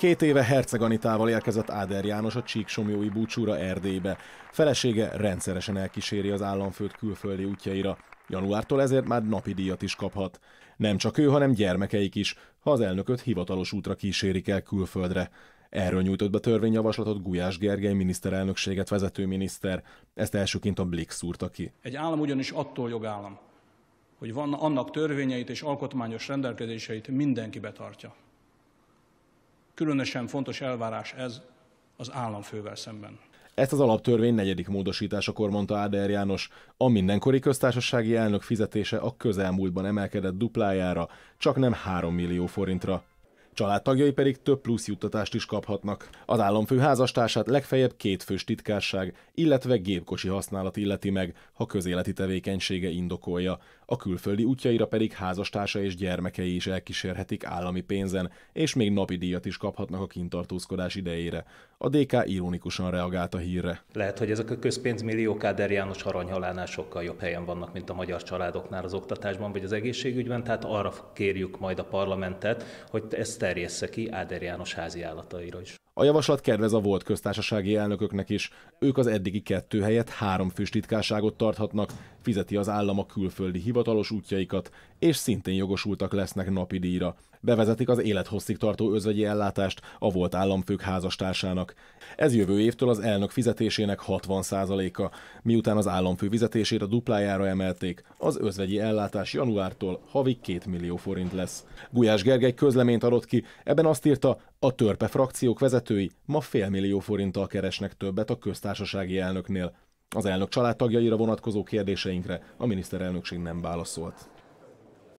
Két éve Herceg Anitával érkezett Áder János a csíksomjói búcsúra Erdélybe. Felesége rendszeresen elkíséri az államfőt külföldi útjaira. Januártól ezért már napi díjat is kaphat. Nem csak ő, hanem gyermekeik is, ha az elnököt hivatalos útra kísérik el külföldre. Erről nyújtott be törvényjavaslatot Gulyás Gergely miniszterelnökséget vezető miniszter. Ezt elsőként a Blix szúrta ki. Egy állam ugyanis attól jogállam, hogy van annak törvényeit és alkotmányos rendelkezéseit mindenki betartja. Különösen fontos elvárás ez az államfővel szemben. Ezt az alaptörvény negyedik módosításakor mondta Áder János. A mindenkori köztársasági elnök fizetése a közelmúltban emelkedett duplájára, csak nem 3 millió forintra családtagjai pedig több plusz juttatást is kaphatnak. Az államfő házastársát legfeljebb két fős titkárság, illetve gépkocsi használat illeti meg, ha közéleti tevékenysége indokolja. A külföldi útjaira pedig házastársa és gyermekei is elkísérhetik állami pénzen, és még napi díjat is kaphatnak a kintartózkodás idejére. A DK ironikusan reagált a hírre. Lehet, hogy ezek a közpénzmillió Káder János aranyhalánál sokkal jobb helyen vannak, mint a magyar családoknál az oktatásban vagy az egészségügyben, tehát arra kérjük majd a parlamentet, hogy ezt terjessze ki Áder János házi állataira is. A javaslat kedvez a volt köztársasági elnököknek is. Ők az eddigi kettő helyett három fős tarthatnak, fizeti az állam a külföldi hivatalos útjaikat, és szintén jogosultak lesznek napi díjra. Bevezetik az élethosszig tartó özvegyi ellátást a volt államfők házastársának. Ez jövő évtől az elnök fizetésének 60%-a, miután az államfő fizetését a duplájára emelték, az özvegyi ellátás januártól havi 2 millió forint lesz. Gulyás Gergely közleményt adott ki, ebben azt írta, a törpe frakciók vezetői ma fél millió forinttal keresnek többet a köztársasági elnöknél. Az elnök családtagjaira vonatkozó kérdéseinkre a miniszterelnökség nem válaszolt.